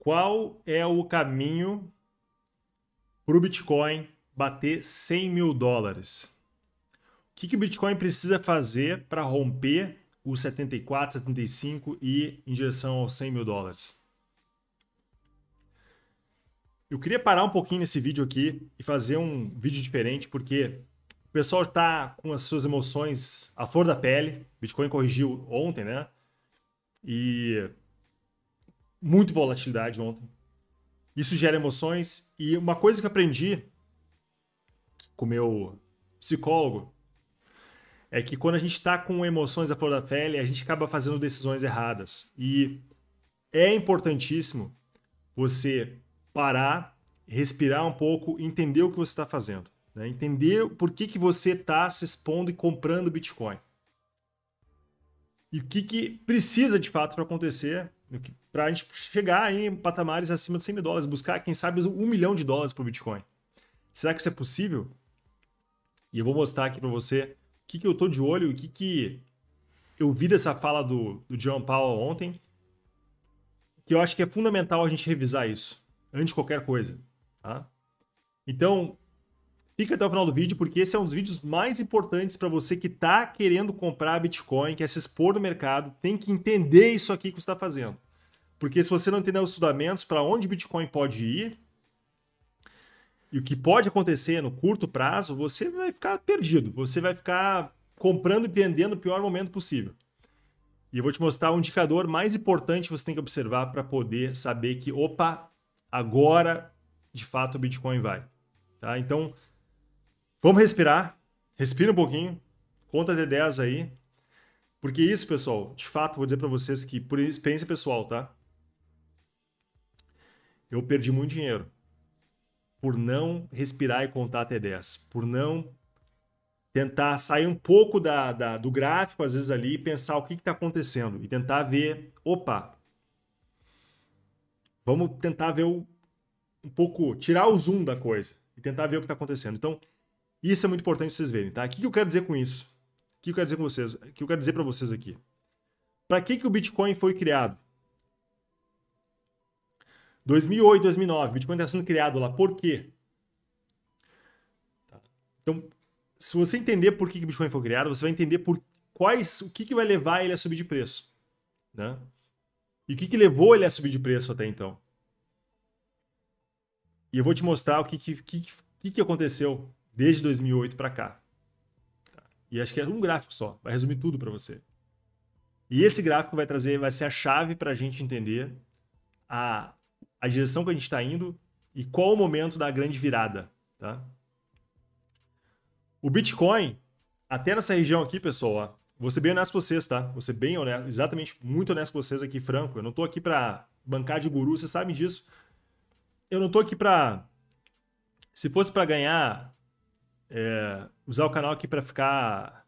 Qual é o caminho para o Bitcoin bater 100 mil dólares? O que, que o Bitcoin precisa fazer para romper os 74, 75 e em direção aos 100 mil dólares? Eu queria parar um pouquinho nesse vídeo aqui e fazer um vídeo diferente, porque o pessoal está com as suas emoções à flor da pele. Bitcoin corrigiu ontem, né? E muito volatilidade ontem. Isso gera emoções e uma coisa que aprendi com meu psicólogo é que quando a gente está com emoções à flor da pele, a gente acaba fazendo decisões erradas. E é importantíssimo você parar, respirar um pouco, entender o que você está fazendo. Né? Entender por que, que você está se expondo e comprando Bitcoin. E o que, que precisa de fato para acontecer para a gente chegar em patamares acima de 100 mil dólares, buscar, quem sabe, um milhão de dólares por Bitcoin. Será que isso é possível? E eu vou mostrar aqui para você o que, que eu tô de olho, o que, que eu vi dessa fala do, do John Powell ontem, que eu acho que é fundamental a gente revisar isso, antes de qualquer coisa. Tá? Então, Fica até o final do vídeo, porque esse é um dos vídeos mais importantes para você que está querendo comprar Bitcoin, quer se expor no mercado, tem que entender isso aqui que você está fazendo. Porque se você não entender os fundamentos, para onde Bitcoin pode ir e o que pode acontecer no curto prazo, você vai ficar perdido. Você vai ficar comprando e vendendo no pior momento possível. E eu vou te mostrar o um indicador mais importante que você tem que observar para poder saber que, opa, agora de fato o Bitcoin vai. Tá? Então, Vamos respirar. Respira um pouquinho. Conta de 10 aí. Porque isso, pessoal, de fato, vou dizer para vocês que, por experiência pessoal, tá? Eu perdi muito dinheiro por não respirar e contar até 10. Por não tentar sair um pouco da, da do gráfico, às vezes, ali, e pensar o que está acontecendo. E tentar ver, opa, vamos tentar ver o, um pouco, tirar o zoom da coisa e tentar ver o que está acontecendo. Então, isso é muito importante vocês verem, tá? O que eu quero dizer com isso? O que eu quero dizer com vocês? O que eu quero dizer para vocês aqui? Para que, que o Bitcoin foi criado? 2008, 2009, Bitcoin está sendo criado lá. Por quê? Tá. Então, se você entender por que, o Bitcoin foi criado, você vai entender por quais, o que, que vai levar ele a subir de preço, né? E o que, que levou ele a subir de preço até então? E eu vou te mostrar o que, que, que, que aconteceu desde 2008 para cá. E acho que é um gráfico só, vai resumir tudo para você. E esse gráfico vai trazer, vai ser a chave para a gente entender a, a direção que a gente está indo e qual o momento da grande virada, tá? O Bitcoin, até nessa região aqui, pessoal, ó, vou ser bem honesto com vocês, tá? Vou ser bem honesto, exatamente, muito honesto com vocês aqui, franco. Eu não tô aqui para bancar de guru, vocês sabem disso. Eu não tô aqui para... Se fosse para ganhar é, usar o canal aqui para ficar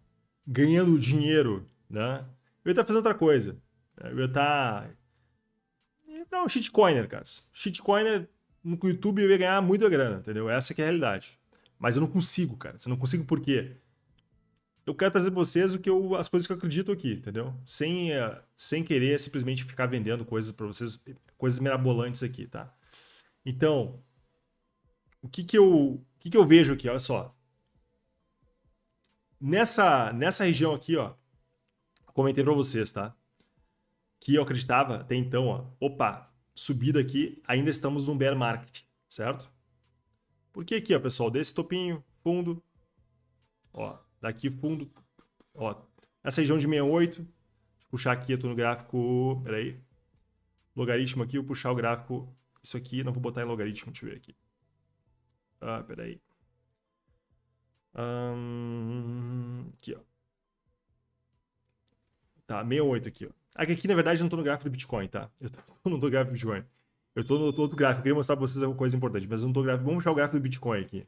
ganhando dinheiro, né? Eu ia estar tá fazendo outra coisa. É, eu ia estar. Tá, é, não, shitcoiner, cara. Shitcoiner no YouTube eu ia ganhar muita grana, entendeu? Essa que é a realidade. Mas eu não consigo, cara. Eu não consigo por quê? Eu quero trazer pra vocês o que eu, as coisas que eu acredito aqui, entendeu? Sem, é, sem querer simplesmente ficar vendendo coisas para vocês, coisas mirabolantes aqui, tá? Então, o que que eu, o que que eu vejo aqui? Olha só. Nessa, nessa região aqui, ó, comentei para vocês, tá? Que eu acreditava até então, ó, opa, subida aqui, ainda estamos num bear market, certo? Porque aqui, ó, pessoal, desse topinho, fundo, ó, daqui fundo, ó, essa região de 68, deixa eu puxar aqui, eu tô no gráfico, peraí, logaritmo aqui, eu puxar o gráfico, isso aqui, não vou botar em logaritmo, deixa eu ver aqui. Ah, peraí aqui, ó. Tá, 68 aqui, ó. Aqui, é aqui, na verdade, eu não tô no gráfico do Bitcoin, tá? Eu tô, não tô no gráfico do Bitcoin. Eu tô no outro gráfico. Eu queria mostrar pra vocês alguma coisa importante, mas eu não tô gráfico. Vamos mostrar o gráfico do Bitcoin aqui.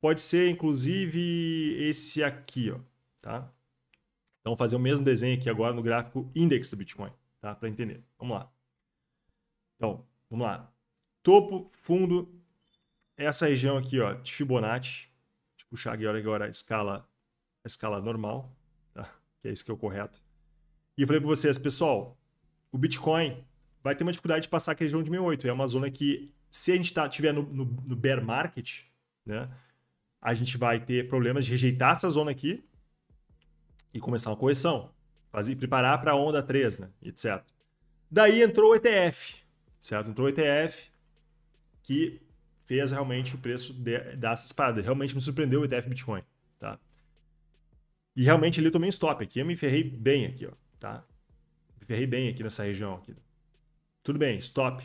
Pode ser, inclusive, esse aqui, ó. Tá? Então, vou fazer o mesmo desenho aqui agora no gráfico index do Bitcoin, tá? Pra entender. Vamos lá. Então, vamos lá. Topo, fundo, essa região aqui, ó, de Fibonacci puxar agora a escala, a escala normal, tá? que é isso que é o correto. E eu falei para vocês, pessoal, o Bitcoin vai ter uma dificuldade de passar a região de 1.008. É uma zona que, se a gente tá, tiver no, no, no bear market, né, a gente vai ter problemas de rejeitar essa zona aqui e começar uma correção, fazer, preparar para a onda 3, né, etc. Daí entrou o ETF, certo? Entrou o ETF, que fez realmente o preço de, dessas paradas. Realmente me surpreendeu o ETF Bitcoin, tá? E realmente ali eu tomei um stop aqui. Eu me ferrei bem aqui, ó, tá? Me ferrei bem aqui nessa região aqui. Tudo bem, stop.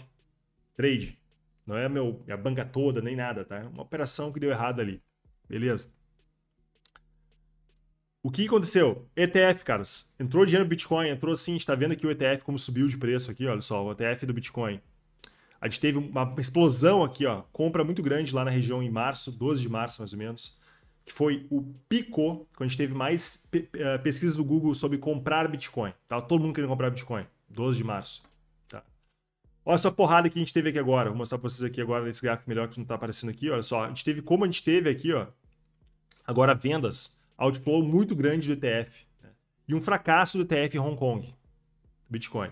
Trade. Não é meu, a banca toda, nem nada, tá? Uma operação que deu errado ali. Beleza? O que aconteceu? ETF, caras. Entrou dinheiro no Bitcoin, entrou assim A gente tá vendo aqui o ETF como subiu de preço aqui, olha só. O ETF do Bitcoin. A gente teve uma explosão aqui, ó, compra muito grande lá na região em março, 12 de março mais ou menos, que foi o pico, quando a gente teve mais eh, pesquisas do Google sobre comprar Bitcoin. Tava tá? todo mundo querendo comprar Bitcoin, 12 de março. Tá. Olha essa porrada que a gente teve aqui agora. Vou mostrar para vocês aqui agora nesse gráfico melhor que não está aparecendo aqui. Olha só, a gente teve como a gente teve aqui, ó, agora vendas, outflow muito grande do ETF né? e um fracasso do ETF em Hong Kong, Bitcoin.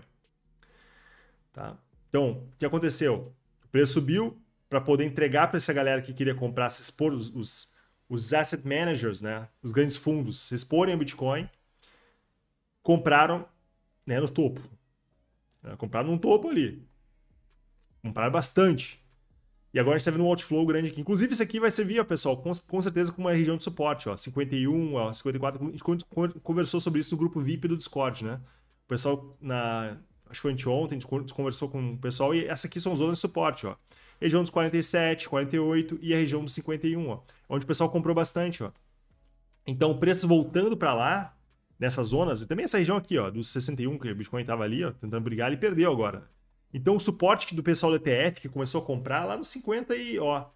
Tá? Então, o que aconteceu? O preço subiu para poder entregar para essa galera que queria comprar, se expor, os, os, os asset managers, né? os grandes fundos, se exporem a Bitcoin, compraram né, no topo. Né, compraram num topo ali. Compraram bastante. E agora a gente está vendo um outflow grande aqui. Inclusive, isso aqui vai servir, ó, pessoal, com, com, certeza com uma região de suporte. Ó, 51, ó, 54. A gente conversou sobre isso no grupo VIP do Discord, né? O pessoal na, acho que foi anteontem, a gente conversou com o pessoal, e essa aqui são zonas de suporte, ó. Região dos 47, 48 e a região dos 51, ó. Onde o pessoal comprou bastante, ó. Então, o preço voltando para lá, nessas zonas, e também essa região aqui, ó, dos 61, que o Bitcoin estava ali, ó, tentando brigar, ele perdeu agora. Então, o suporte do pessoal do ETF, que começou a comprar lá nos 50 e, ó,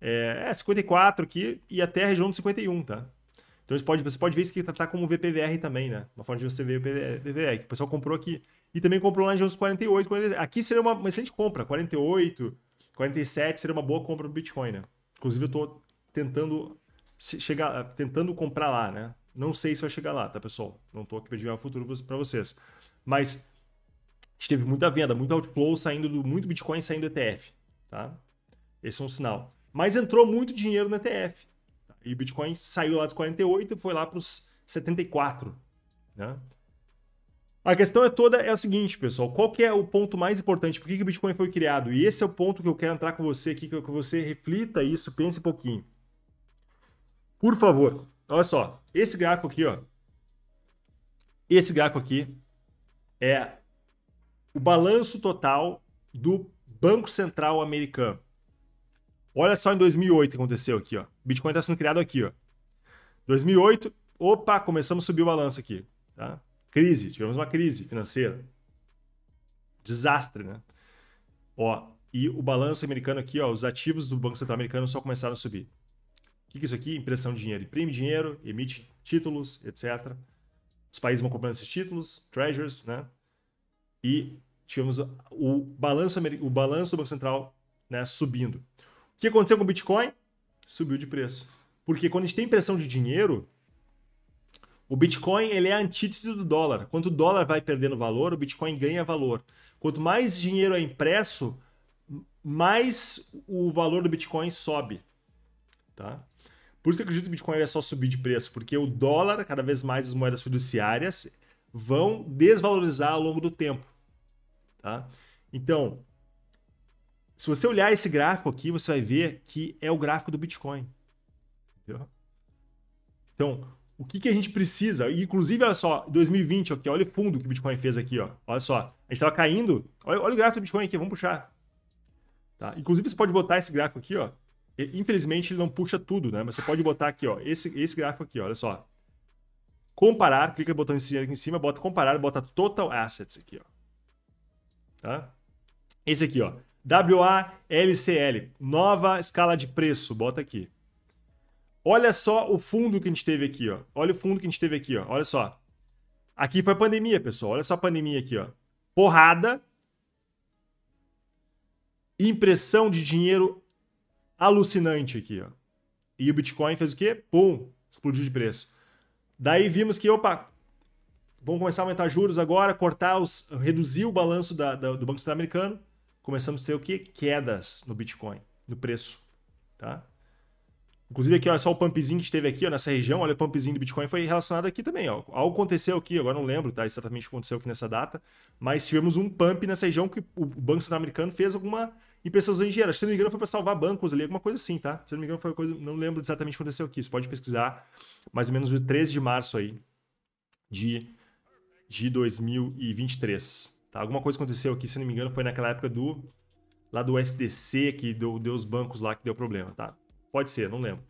é, é 54 aqui e até a região dos 51, tá? Então você pode, você pode ver isso que está tá como VPVR também, né? Uma forma de você ver o VPVR, que o pessoal comprou aqui. E também comprou lá em uns 48, 48. Aqui seria uma, uma excelente compra. 48, 47 seria uma boa compra do Bitcoin, né? Inclusive eu estou tentando chegar, tentando comprar lá, né? Não sei se vai chegar lá, tá, pessoal? Não estou aqui para o futuro para vocês. Mas a gente teve muita venda, muito outflow saindo do muito Bitcoin saindo do ETF, tá? Esse é um sinal. Mas entrou muito dinheiro no ETF. E o Bitcoin saiu lá dos 48 e foi lá para os 74, né? A questão é toda é o seguinte, pessoal, qual que é o ponto mais importante? Por que, que o Bitcoin foi criado? E esse é o ponto que eu quero entrar com você aqui, que você reflita isso, pense um pouquinho. Por favor, olha só, esse gráfico aqui, ó. Esse gráfico aqui é o balanço total do Banco Central Americano. Olha só em 2008 que aconteceu aqui, ó. Bitcoin está sendo criado aqui, ó. 2008, opa, começamos a subir o balanço aqui, tá? Crise, tivemos uma crise financeira. Desastre, né? Ó, e o balanço americano aqui, ó, os ativos do Banco Central americano só começaram a subir. O que, que é isso aqui? Impressão de dinheiro. Imprime dinheiro, emite títulos, etc. Os países vão comprando esses títulos, treasures, né? E tivemos o balanço, o balanço do Banco Central né, subindo. O que aconteceu com o Bitcoin? Subiu de preço. Porque quando a gente tem pressão de dinheiro, o Bitcoin ele é a antítese do dólar. Quanto o dólar vai perdendo valor, o Bitcoin ganha valor. Quanto mais dinheiro é impresso, mais o valor do Bitcoin sobe. Tá? Por isso eu acredito que o Bitcoin é só subir de preço, porque o dólar, cada vez mais as moedas fiduciárias, vão desvalorizar ao longo do tempo. Tá? Então, se você olhar esse gráfico aqui, você vai ver que é o gráfico do Bitcoin. Entendeu? Então, o que, que a gente precisa? inclusive, olha só, 2020, aqui, olha o fundo que o Bitcoin fez aqui, ó. Olha só, a gente estava caindo. Olha, olha, o gráfico do Bitcoin aqui, vamos puxar. Tá? Inclusive, você pode botar esse gráfico aqui, ó. Infelizmente, ele não puxa tudo, né? Mas você pode botar aqui, ó, esse, esse gráfico aqui, olha só. Comparar, clica no botão aqui em cima, bota comparar, bota total assets aqui, ó. Tá? Esse aqui, ó. WALCL, nova escala de preço, bota aqui. Olha só o fundo que a gente teve aqui, ó. Olha o fundo que a gente teve aqui, ó. Olha só. Aqui foi pandemia, pessoal. Olha só a pandemia aqui, ó. Porrada. Impressão de dinheiro alucinante aqui, ó. E o Bitcoin fez o quê? Pum, explodiu de preço. Daí vimos que, opa, vamos começar a aumentar juros agora, cortar os, reduzir o balanço da, da, do Banco Central Americano começamos a ter o que? Quedas no Bitcoin, no preço, tá? Inclusive aqui, olha é só o pumpzinho que teve aqui, ó, nessa região, olha o pumpzinho do Bitcoin foi relacionado aqui também, ó. Algo aconteceu aqui, agora não lembro, tá, exatamente o que aconteceu aqui nessa data, mas tivemos um pump nessa região que o Banco Central Americano fez alguma impressão de dinheiro. Se não me engano, foi para salvar bancos ali, alguma coisa assim, tá? Se não me engano, foi coisa, não lembro exatamente o que aconteceu aqui. Você pode pesquisar mais ou menos o 13 de março aí de de 2023. Tá? Alguma coisa aconteceu aqui, se não me engano, foi naquela época do lá do SDC que deu, deu os bancos lá que deu problema, tá? Pode ser, não lembro.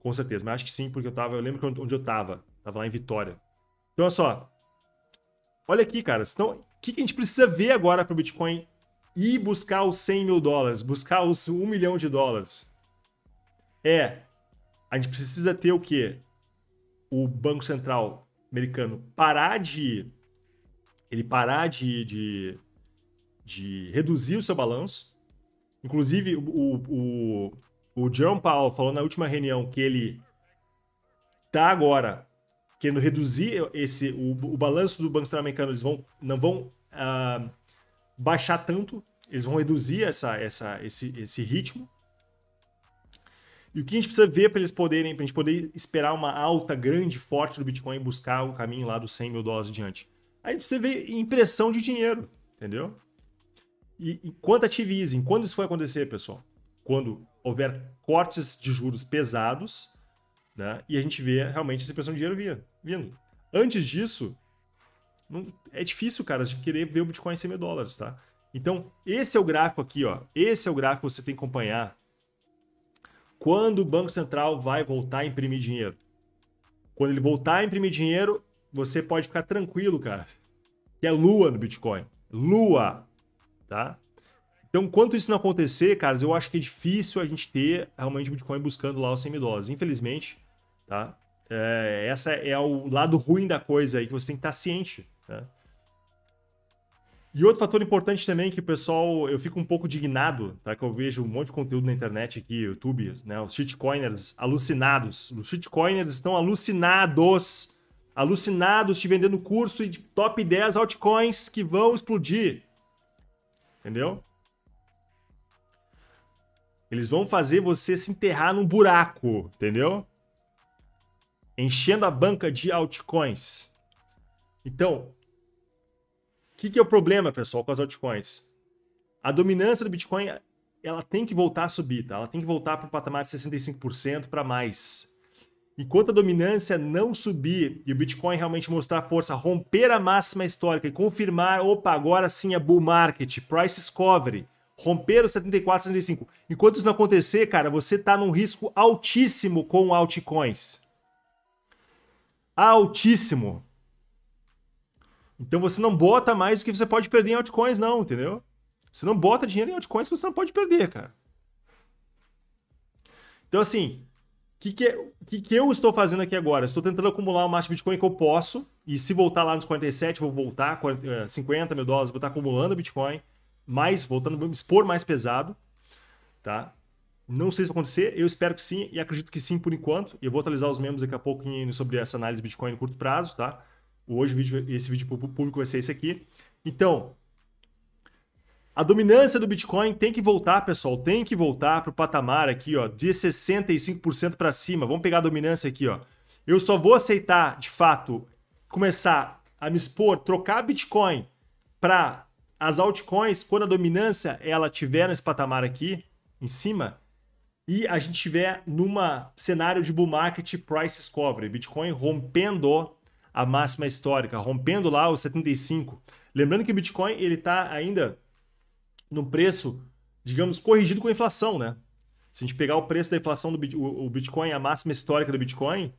Com certeza, mas acho que sim, porque eu tava, eu lembro onde eu tava, tava lá em Vitória. Então é só. Olha aqui, cara, então o que, que a gente precisa ver agora para o Bitcoin ir buscar os 100 mil dólares, buscar os 1 milhão de dólares? É, a gente precisa ter o quê? O Banco Central americano parar de ele parar de, de, de reduzir o seu balanço. Inclusive, o, o, o Jerome Powell falou na última reunião que ele está agora querendo reduzir esse o, o balanço do Banco Central Americano. Eles vão, não vão uh, baixar tanto, eles vão reduzir essa, essa, esse, esse ritmo. E o que a gente precisa ver para eles poderem, para a gente poder esperar uma alta grande, forte do Bitcoin e buscar o caminho lá dos 100 mil dólares adiante? Aí você vê impressão de dinheiro, entendeu? E, e quantativize. Quando isso vai acontecer, pessoal? Quando houver cortes de juros pesados, né? E a gente vê realmente essa impressão de dinheiro via, vindo. Antes disso, não, é difícil, cara, de querer ver o Bitcoin sem mil dólares, tá? Então, esse é o gráfico aqui, ó. Esse é o gráfico que você tem que acompanhar. Quando o Banco Central vai voltar a imprimir dinheiro? Quando ele voltar a imprimir dinheiro, você pode ficar tranquilo, cara. Que é lua no Bitcoin. Lua, tá? Então, quanto isso não acontecer, caras, eu acho que é difícil a gente ter realmente Bitcoin buscando lá os 100 mil dólares. Infelizmente, tá? É, essa é o lado ruim da coisa aí que você tem que estar ciente, né? E outro fator importante também que o pessoal, eu fico um pouco indignado, tá? Que eu vejo um monte de conteúdo na internet aqui, YouTube, né? Os shitcoiners alucinados. Os shitcoiners estão alucinados alucinados te vendendo curso e top 10 altcoins que vão explodir. Entendeu? Eles vão fazer você se enterrar num buraco, entendeu? Enchendo a banca de altcoins. Então, o que, que é o problema, pessoal, com as altcoins? A dominância do Bitcoin, ela tem que voltar a subir, tá? Ela tem que voltar para o patamar de 65% para mais. Enquanto a dominância não subir e o Bitcoin realmente mostrar força, romper a máxima histórica e confirmar, opa, agora sim é bull market, price discovery, romper os 74, 75. Enquanto isso não acontecer, cara, você está num risco altíssimo com altcoins. Altíssimo. Então você não bota mais do que você pode perder em altcoins não, entendeu? Você não bota dinheiro em altcoins que você não pode perder, cara. Então assim, que, que, que, que eu estou fazendo aqui agora? Estou tentando acumular o máximo de Bitcoin que eu posso. E se voltar lá nos 47, vou voltar, 40, 50 eh, mil dólares, vou estar acumulando Bitcoin. Mais, voltando, expor mais pesado. Tá? Não sei se vai acontecer, eu espero que sim, e acredito que sim por enquanto. Eu vou atualizar os membros daqui a pouco sobre essa análise Bitcoin no curto prazo, tá? Hoje esse vídeo público vai ser esse aqui. Então, a dominância do Bitcoin tem que voltar, pessoal, tem que voltar para o patamar aqui, ó, de 65% para cima. Vamos pegar a dominância aqui, ó. Eu só vou aceitar, de fato, começar a me expor, trocar Bitcoin para as altcoins quando a dominância ela tiver nesse patamar aqui em cima e a gente tiver numa cenário de bull market price discovery, Bitcoin rompendo a máxima histórica, rompendo lá os 75. Lembrando que Bitcoin ele está ainda num preço, digamos, corrigido com a inflação, né? Se a gente pegar o preço da inflação do o Bitcoin, a máxima histórica do Bitcoin,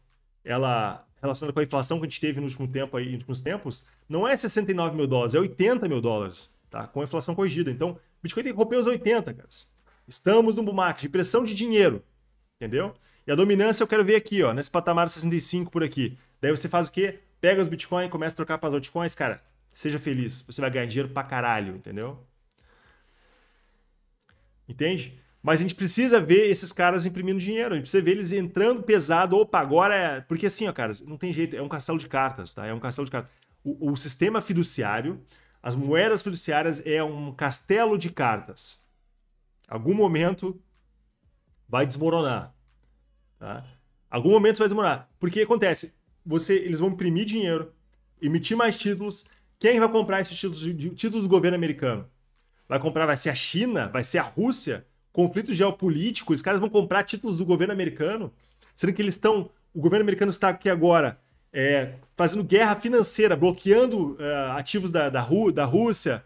ela relacionada com a inflação que a gente teve no último tempo aí, nos últimos tempos, não é 69 mil dólares, é 80 mil dólares, tá? Com a inflação corrigida. Então, Bitcoin tem que romper os 80, cara. Estamos no boom de pressão de dinheiro, entendeu? E a dominância eu quero ver aqui, ó, nesse patamar 65 por aqui. Daí você faz o quê? Pega os Bitcoin, começa a trocar para as altcoins, cara, seja feliz, você vai ganhar dinheiro pra caralho, entendeu? Entende? Mas a gente precisa ver esses caras imprimindo dinheiro, a gente precisa ver eles entrando pesado. Opa, agora é. Porque assim, ó, cara, não tem jeito, é um castelo de cartas, tá? É um castelo de cartas. O, o sistema fiduciário, as moedas fiduciárias é um castelo de cartas. Algum momento vai desmoronar, tá? Algum momento vai desmoronar. Porque acontece, você, eles vão imprimir dinheiro, emitir mais títulos. Quem vai comprar esses títulos, títulos do governo americano? Vai comprar, vai ser a China, vai ser a Rússia. Conflito geopolítico, os caras vão comprar títulos do governo americano, sendo que eles estão. O governo americano está aqui agora é, fazendo guerra financeira, bloqueando é, ativos da, da, Rú da Rússia.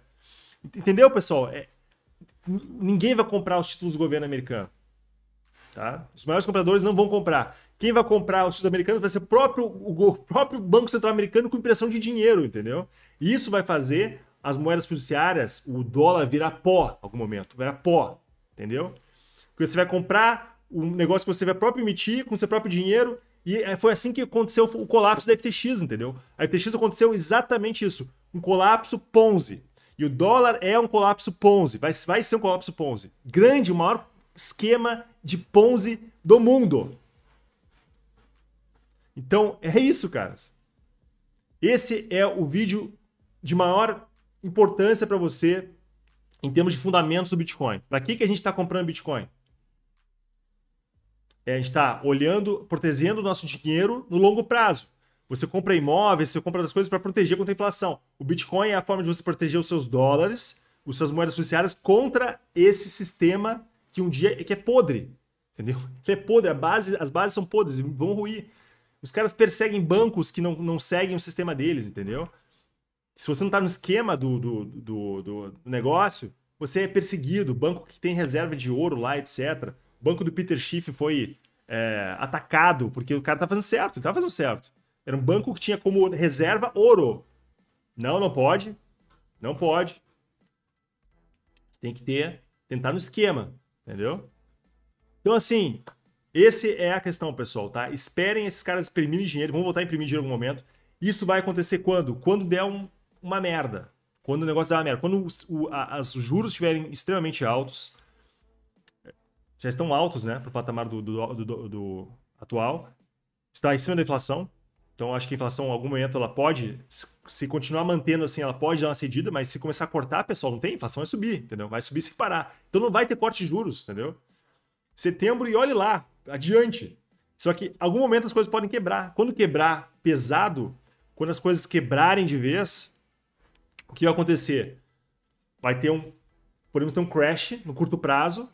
Entendeu, pessoal? É, ninguém vai comprar os títulos do governo americano. Tá? Os maiores compradores não vão comprar. Quem vai comprar os títulos americanos vai ser o próprio, o, o próprio Banco Central Americano com impressão de dinheiro, entendeu? E isso vai fazer as moedas fiduciárias, o dólar vira pó em algum momento, vira pó, entendeu? Porque você vai comprar um negócio que você vai próprio emitir com seu próprio dinheiro e é, foi assim que aconteceu o colapso da FTX, entendeu? A FTX aconteceu exatamente isso, um colapso Ponzi. E o dólar é um colapso Ponzi, vai, vai ser um colapso Ponzi. Grande, o maior esquema de Ponzi do mundo. Então, é isso, caras. Esse é o vídeo de maior importância para você em termos de fundamentos do Bitcoin. Para que, que a gente está comprando Bitcoin? É, a gente está olhando, protegendo o nosso dinheiro no longo prazo. Você compra imóveis, você compra das coisas para proteger contra a inflação. O Bitcoin é a forma de você proteger os seus dólares, os suas moedas sociais contra esse sistema que um dia que é podre, entendeu? é podre, base, as bases são podres, vão ruir. Os caras perseguem bancos que não, não seguem o sistema deles, entendeu? se você não está no esquema do, do, do, do, negócio, você é perseguido. Banco que tem reserva de ouro lá, etc. O banco do Peter Schiff foi é, atacado, porque o cara tá fazendo certo, ele tá fazendo certo. Era um banco que tinha como reserva ouro. Não, não pode. Não pode. Tem que ter, tentar no esquema, entendeu? Então, assim, essa é a questão, pessoal, tá? Esperem esses caras imprimirem dinheiro, vão voltar a imprimir dinheiro em algum momento. Isso vai acontecer quando? Quando der um, uma merda. Quando o negócio dá uma merda. Quando os, o, a, os juros estiverem extremamente altos, já estão altos, né, para o patamar do, do, do, do, atual, está em cima da inflação. Então, acho que a inflação, em algum momento, ela pode, se continuar mantendo assim, ela pode dar uma cedida, mas se começar a cortar, pessoal, não tem, inflação vai subir, entendeu? Vai subir sem parar. Então, não vai ter corte de juros, entendeu? Setembro e olhe lá, adiante. Só que, em algum momento, as coisas podem quebrar. Quando quebrar pesado, quando as coisas quebrarem de vez, o que vai acontecer? Vai ter um. Podemos ter um crash no curto prazo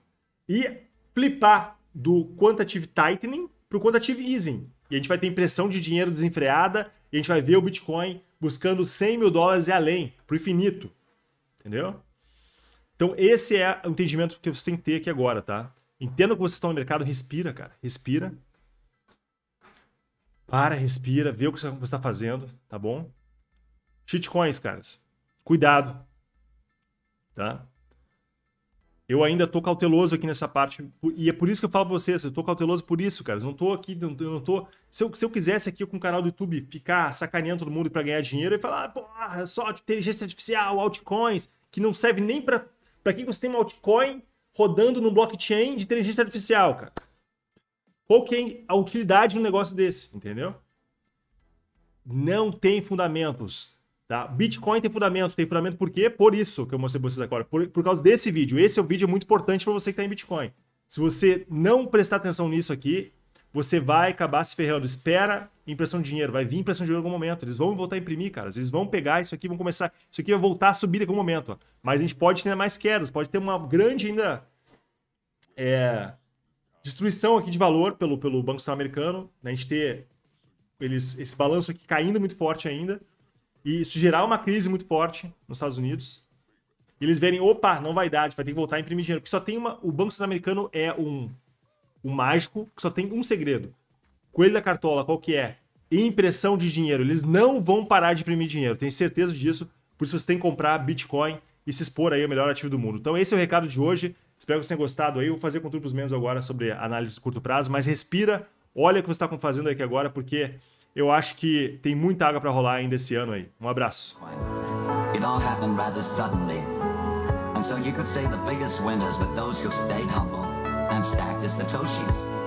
e flipar do quantitative tightening para o quantitative easing. E a gente vai ter impressão de dinheiro desenfreada e a gente vai ver o Bitcoin buscando 100 mil dólares e além, para o infinito. Entendeu? Então, esse é o entendimento que você tem que ter aqui agora, tá? Entenda que vocês estão no mercado, respira, cara. Respira. Para, respira, vê o que você está fazendo, tá bom? Shitcoins, caras. Cuidado. Tá? Eu ainda tô cauteloso aqui nessa parte. E é por isso que eu falo pra vocês, eu tô cauteloso por isso, cara. Eu não tô aqui, não, não tô. Se eu, se eu quisesse aqui com o canal do YouTube ficar sacaneando todo mundo para ganhar dinheiro e falar, ah, porra, só inteligência artificial, altcoins, que não serve nem para Pra que você tem um altcoin rodando no blockchain de inteligência artificial, cara? Qual que é a utilidade de um negócio desse, entendeu? Não tem fundamentos. Tá? Bitcoin tem fundamento, tem fundamento por quê? Por isso que eu mostrei pra vocês agora, por, por causa desse vídeo. Esse é um vídeo muito importante para você que está em Bitcoin. Se você não prestar atenção nisso aqui, você vai acabar se ferrando. Espera impressão de dinheiro, vai vir impressão de dinheiro em algum momento. Eles vão voltar a imprimir, cara. Eles vão pegar isso aqui, vão começar. Isso aqui vai voltar a subir em algum momento. Ó. Mas a gente pode ter mais quedas, pode ter uma grande ainda. É, destruição aqui de valor pelo, pelo Banco Central Americano, né? a gente ter eles, esse balanço aqui caindo muito forte ainda e isso gerar uma crise muito forte nos Estados Unidos. E eles verem, opa, não vai dar, vai ter que voltar a imprimir dinheiro. Porque só tem uma. O Banco Central-Americano é um, um mágico que só tem um segredo. Coelho da cartola, qual que é? Impressão de dinheiro. Eles não vão parar de imprimir dinheiro. Tenho certeza disso. Por isso você tem que comprar Bitcoin e se expor aí ao melhor ativo do mundo. Então esse é o recado de hoje. Espero que vocês tenham gostado aí. vou fazer conteúdo para os membros agora sobre análise de curto prazo, mas respira, olha o que você está fazendo aqui agora, porque eu acho que tem muita água para rolar ainda esse ano aí. Um abraço. It all happened rather suddenly. And so you could say the biggest winners were those who stayed humble and stacked as Satoshis.